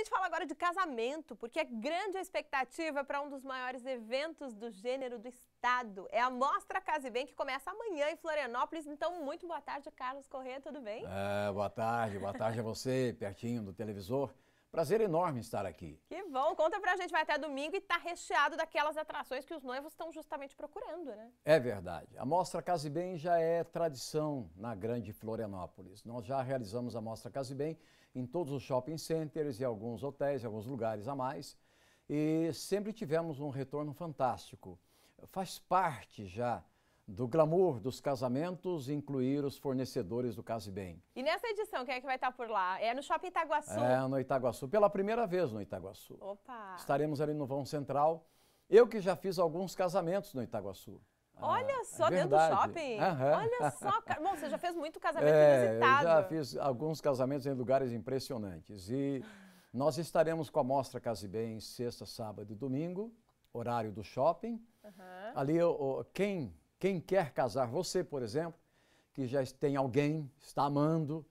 gente fala agora de casamento, porque é grande a expectativa para um dos maiores eventos do gênero do estado. É a Mostra Case Bem que começa amanhã em Florianópolis. Então, muito boa tarde, Carlos Corrêa, tudo bem? É, boa tarde, boa tarde a você, pertinho do televisor. Prazer enorme estar aqui. Que bom, conta pra gente, vai até domingo e tá recheado daquelas atrações que os noivos estão justamente procurando, né? É verdade. A Mostra Bem já é tradição na grande Florianópolis. Nós já realizamos a Mostra Bem em todos os shopping centers e alguns hotéis, alguns lugares a mais. E sempre tivemos um retorno fantástico. Faz parte já do glamour dos casamentos incluir os fornecedores do Case Bem. E nessa edição, quem é que vai estar por lá? É no Shopping Itaguaçu? É, no Itaguaçu. Pela primeira vez no Itaguaçu. Opa! Estaremos ali no Vão Central. Eu que já fiz alguns casamentos no Itaguaçu. Ah, Olha ah, só, é dentro do shopping? Uhum. Olha só. Bom, você já fez muito casamento é, inusitado. Eu já fiz alguns casamentos em lugares impressionantes. E nós estaremos com a Mostra Case Bem sexta, sábado e domingo, horário do shopping. Uhum. Ali, quem quem quer casar, você, por exemplo, que já tem alguém, está amando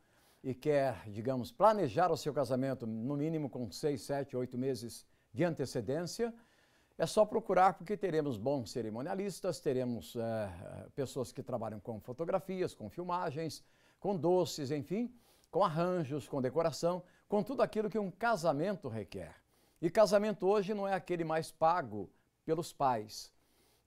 e quer, digamos, planejar o seu casamento no mínimo com seis, sete, oito meses de antecedência, é só procurar porque teremos bons cerimonialistas, teremos é, pessoas que trabalham com fotografias, com filmagens, com doces, enfim, com arranjos, com decoração, com tudo aquilo que um casamento requer. E casamento hoje não é aquele mais pago pelos pais.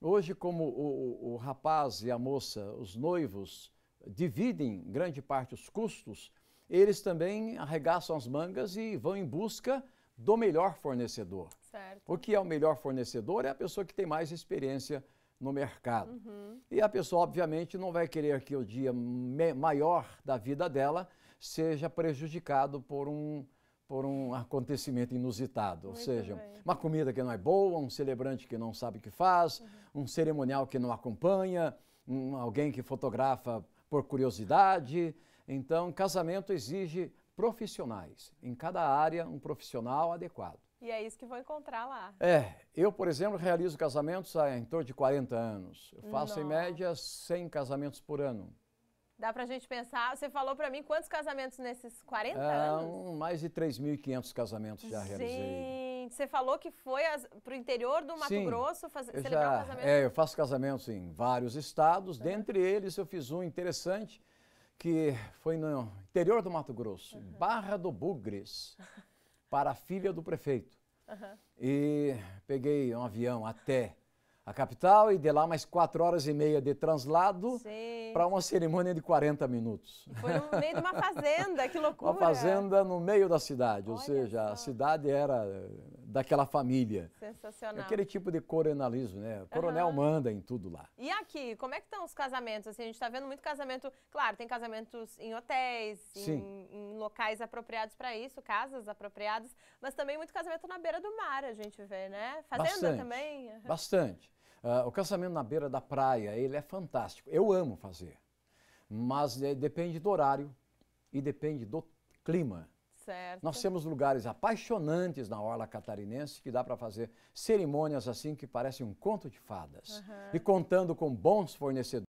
Hoje, como o, o, rapaz e a moça, os noivos, dividem grande parte os custos, eles também arregaçam as mangas e vão em busca do melhor fornecedor. Certo. O que é o melhor fornecedor é a pessoa que tem mais experiência no mercado. Uhum. E a pessoa, obviamente, não vai querer que o dia maior da vida dela seja prejudicado por um por um acontecimento inusitado, Muito ou seja, bem. uma comida que não é boa, um celebrante que não sabe o que faz, uhum. um cerimonial que não acompanha, um, alguém que fotografa por curiosidade. Então, casamento exige profissionais, em cada área um profissional adequado. E é isso que vou encontrar lá. É, eu, por exemplo, realizo casamentos há em torno de 40 anos. Eu faço Nossa. em média 100 casamentos por ano. Dá pra gente pensar. Você falou para mim quantos casamentos nesses 40 é, anos? Mais de 3.500 casamentos já realizei. Gente, você falou que foi as, pro interior do Mato sim, Grosso fazer, celebrar já, um casamento? É, eu faço casamentos em vários estados. Uhum. Dentre eles, eu fiz um interessante que foi no interior do Mato Grosso, uhum. Barra do Bugres, para a filha do prefeito. Uhum. E peguei um avião até a capital e de lá mais quatro horas e meia de translado para uma cerimônia de 40 minutos. E foi no meio de uma fazenda, que loucura! Uma fazenda no meio da cidade, Olha ou seja, só. a cidade era eh, daquela família. Sensacional. É aquele tipo de coronelismo, né? O coronel uhum. manda em tudo lá. E aqui, como é que estão os casamentos? Assim, a gente está vendo muito casamento, claro, tem casamentos em hotéis, em, em, locais apropriados para isso, casas apropriadas, mas também muito casamento na beira do mar, a gente vê, né? Fazenda bastante, também. Bastante. Uh, o casamento na beira da praia, ele é fantástico. Eu amo fazer, mas é, depende do horário e depende do clima. Certo. Nós temos lugares apaixonantes na Orla Catarinense que dá para fazer cerimônias assim que parecem um conto de fadas. Uhum. E contando com bons fornecedores.